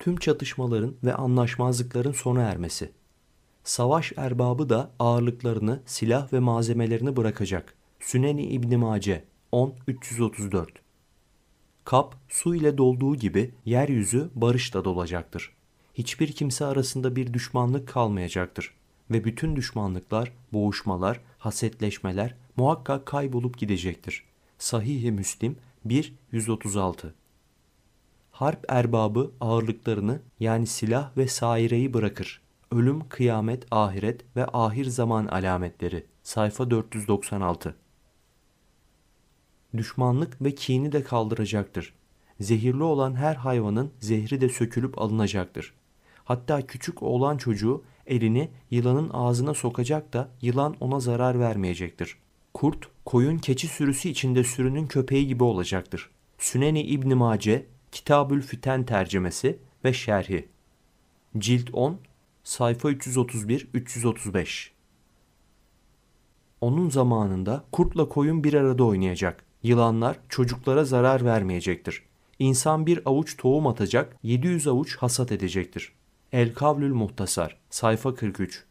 tüm çatışmaların ve anlaşmazlıkların sona ermesi. Savaş erbabı da ağırlıklarını, silah ve malzemelerini bırakacak. Süneni İbn Mace 10 334. Kap su ile dolduğu gibi yeryüzü barışla dolacaktır. Hiçbir kimse arasında bir düşmanlık kalmayacaktır ve bütün düşmanlıklar, boğuşmalar, hasetleşmeler muhakkak kaybolup gidecektir. Sahih-i Müslim 1 136 harp erbabı ağırlıklarını yani silah ve saireyi bırakır. Ölüm, kıyamet, ahiret ve ahir zaman alametleri. Sayfa 496. Düşmanlık ve kini de kaldıracaktır. Zehirli olan her hayvanın zehri de sökülüp alınacaktır. Hatta küçük oğlan çocuğu elini yılanın ağzına sokacak da yılan ona zarar vermeyecektir. Kurt, koyun keçi sürüsü içinde sürünün köpeği gibi olacaktır. Süneni İbn Mace Kitabül Füten tercemesi ve şerhi. Cilt 10, sayfa 331-335. Onun zamanında kurtla koyun bir arada oynayacak. Yılanlar çocuklara zarar vermeyecektir. İnsan bir avuç tohum atacak, 700 avuç hasat edecektir. El Kavlül Muhtasar, sayfa 43.